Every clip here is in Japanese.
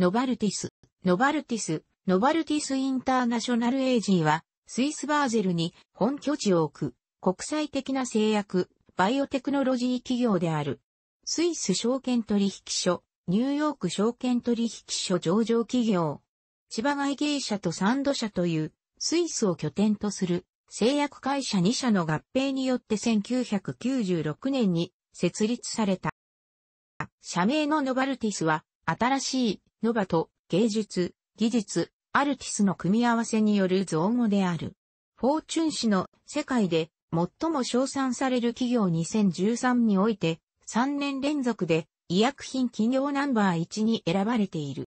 ノバルティス、ノバルティス、ノバルティスインターナショナルエイジーは、スイスバーゼルに本拠地を置く、国際的な製薬、バイオテクノロジー企業である。スイス証券取引所、ニューヨーク証券取引所上場企業。千葉外芸社とサンド社という、スイスを拠点とする、製薬会社2社の合併によって1996年に設立された。社名のノバルティスは、新しいノバと芸術、技術、アルティスの組み合わせによる造語である。フォーチュン氏の世界で最も称賛される企業2013において3年連続で医薬品企業ナンバー1に選ばれている。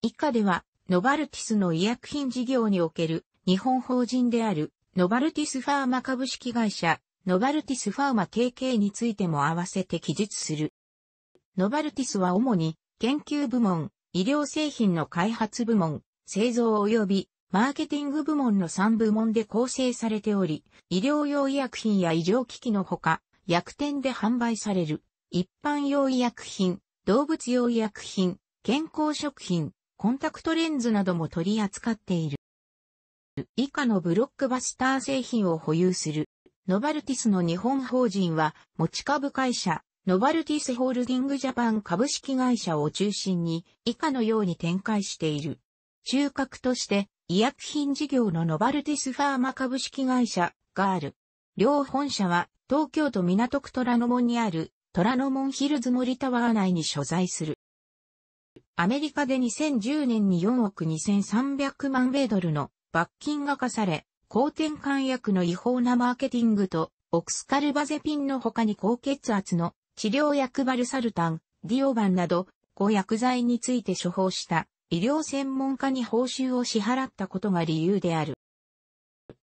以下ではノバルティスの医薬品事業における日本法人であるノバルティスファーマ株式会社ノバルティスファーマ提携についても合わせて記述する。ノバルティスは主に研究部門、医療製品の開発部門、製造及びマーケティング部門の3部門で構成されており、医療用医薬品や医療機器のほか、薬店で販売される、一般用医薬品、動物用医薬品、健康食品、コンタクトレンズなども取り扱っている。以下のブロックバスター製品を保有する。ノバルティスの日本法人は持ち株会社ノバルティスホールディングジャパン株式会社を中心に以下のように展開している。中核として医薬品事業のノバルティスファーマ株式会社がある。両本社は東京都港区虎ノ門にある虎ノ門ヒルズ森タワー内に所在する。アメリカで2010年に4億2300万米ドルの罰金が課され、抗転換薬の違法なマーケティングとオクスカルバゼピンの他に高血圧の治療薬バルサルタン、ディオバンなど、5薬剤について処方した医療専門家に報酬を支払ったことが理由である。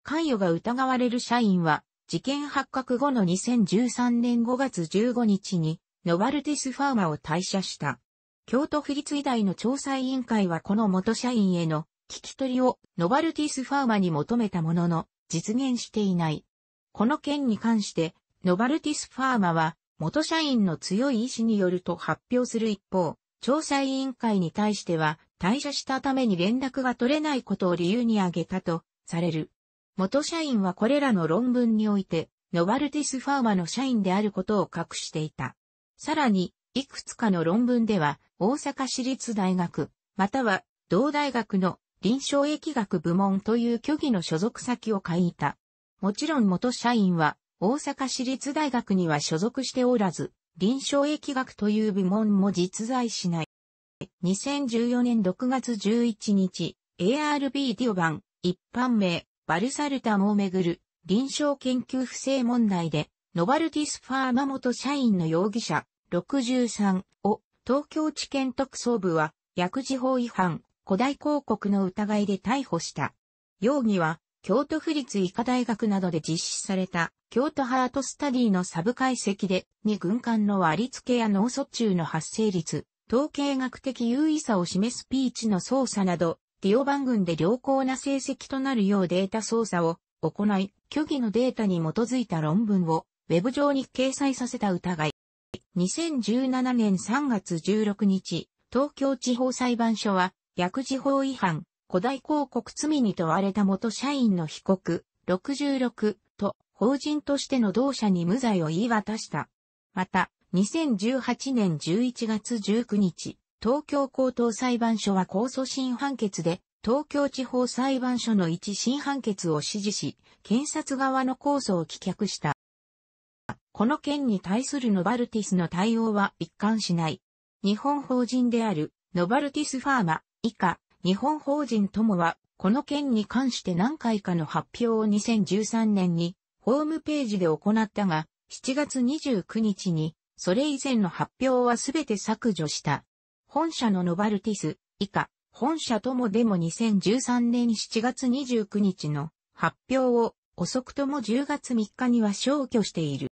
関与が疑われる社員は、事件発覚後の2013年5月15日に、ノバルティスファーマを退社した。京都府立医大の調査委員会はこの元社員への聞き取りをノバルティスファーマに求めたものの実現していない。この件に関してノバルティスファーマは元社員の強い意志によると発表する一方、調査委員会に対しては、退社したために連絡が取れないことを理由に挙げたとされる。元社員はこれらの論文において、ノバルティスファーマの社員であることを隠していた。さらに、いくつかの論文では、大阪市立大学、または、同大学の臨床疫学部門という虚偽の所属先を書いた。もちろん元社員は、大阪市立大学には所属しておらず、臨床疫学という部門も実在しない。2014年6月11日、ARB ディオ版、一般名、バルサルタムをめぐる臨床研究不正問題で、ノバルティスファーマ元社員の容疑者63を東京地検特捜部は薬事法違反、古代広告の疑いで逮捕した。容疑は京都府立医科大学などで実施された、京都ハートスタディのサブ解析で、2軍間の割付や脳卒中の発生率、統計学的優位さを示すピーチの操作など、ディオ番群で良好な成績となるようデータ操作を行い、虚偽のデータに基づいた論文をウェブ上に掲載させた疑い。2017年3月16日、東京地方裁判所は、薬事法違反、古代広告罪に問われた元社員の被告、66と法人としての同社に無罪を言い渡した。また、2018年11月19日、東京高等裁判所は控訴審判決で、東京地方裁判所の一審判決を支持し、検察側の控訴を棄却した。この件に対するノバルティスの対応は一貫しない。日本法人であるノバルティスファーマ以下日本法人ともは、この件に関して何回かの発表を2013年にホームページで行ったが、7月29日に、それ以前の発表はすべて削除した。本社のノバルティス、以下、本社ともでも2013年7月29日の発表を遅くとも10月3日には消去している。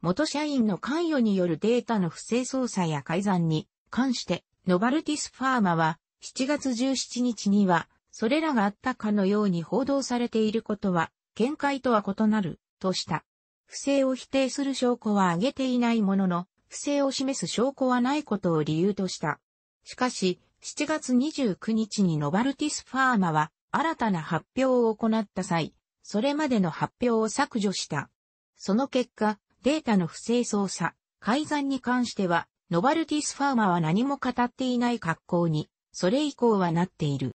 元社員の関与によるデータの不正操作や改ざんに関して、ノバルティスファーマは7月17日には、それらがあったかのように報道されていることは、見解とは異なる、とした。不正を否定する証拠は挙げていないものの、不正を示す証拠はないことを理由とした。しかし、7月29日にノバルティスファーマは新たな発表を行った際、それまでの発表を削除した。その結果、データの不正操作、改ざんに関しては、ノバルティスファーマは何も語っていない格好にそれ以降はなっている。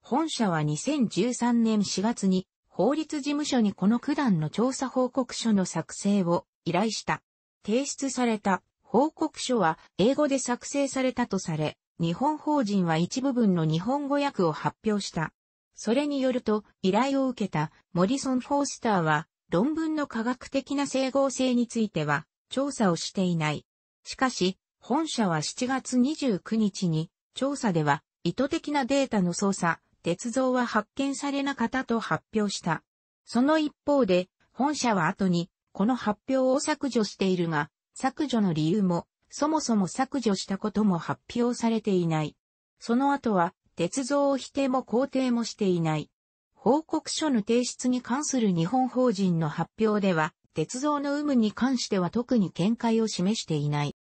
本社は2013年4月に法律事務所にこの九段の調査報告書の作成を依頼した。提出された報告書は英語で作成されたとされ、日本法人は一部分の日本語訳を発表した。それによると、依頼を受けたモリソン・フォースターは、論文の科学的な整合性については、調査をしていない。しかし、本社は7月29日に、調査では、意図的なデータの操作、鉄道は発見されなかったと発表した。その一方で、本社は後に、この発表を削除しているが、削除の理由も、そもそも削除したことも発表されていない。その後は、鉄道を否定も肯定もしていない。報告書の提出に関する日本法人の発表では、鉄道の有無に関しては特に見解を示していない。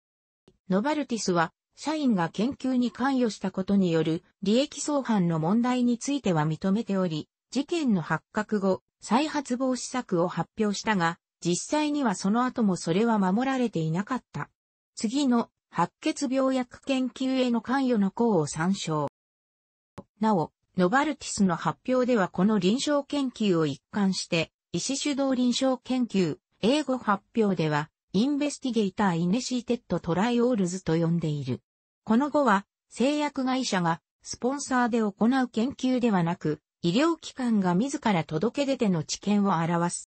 ノバルティスは、社員が研究に関与したことによる利益相反の問題については認めており、事件の発覚後、再発防止策を発表したが、実際にはその後もそれは守られていなかった。次の白血病薬研究への関与の項を参照。なお、ノバルティスの発表ではこの臨床研究を一貫して、医師主導臨床研究、英語発表では、インベスティゲイター・イネシーテッド・トライオールズと呼んでいる。この後は、製薬会社がスポンサーで行う研究ではなく、医療機関が自ら届け出ての知見を表す。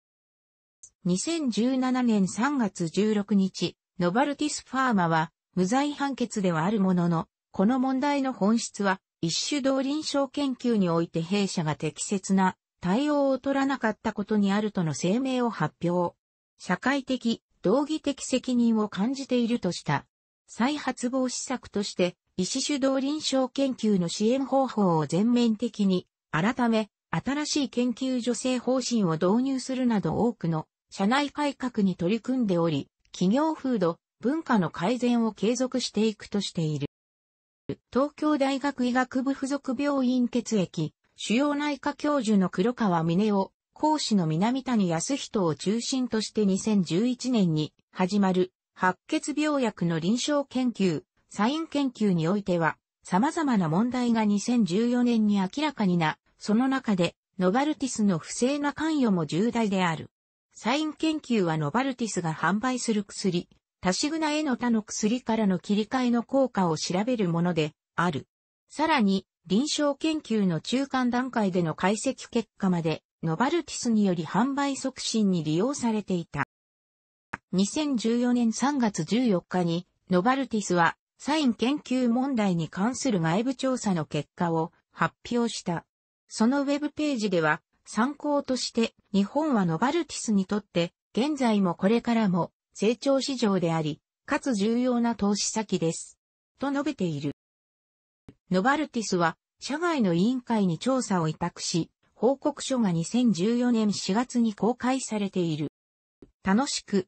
2017年3月16日、ノバルティスファーマは無罪判決ではあるものの、この問題の本質は一種同臨床研究において弊社が適切な対応を取らなかったことにあるとの声明を発表。社会的、道義的責任を感じているとした。再発防止策として、医師主導臨床研究の支援方法を全面的に、改め、新しい研究助成方針を導入するなど多くの社内改革に取り組んでおり、企業風土、文化の改善を継続していくとしている。東京大学医学部附属病院血液、主要内科教授の黒川峰夫、講師の南谷康人を中心として2011年に始まる白血病薬の臨床研究、サイン研究においては、様々な問題が2014年に明らかにな、その中で、ノバルティスの不正な関与も重大である。サイン研究はノバルティスが販売する薬、タシグナへの他の薬からの切り替えの効果を調べるものである。さらに、臨床研究の中間段階での解析結果まで、ノバルティスにより販売促進に利用されていた。2014年3月14日に、ノバルティスは、サイン研究問題に関する外部調査の結果を発表した。そのウェブページでは、参考として、日本はノバルティスにとって、現在もこれからも成長市場であり、かつ重要な投資先です。と述べている。ノバルティスは、社外の委員会に調査を委託し、報告書が2014年4月に公開されている。楽しく、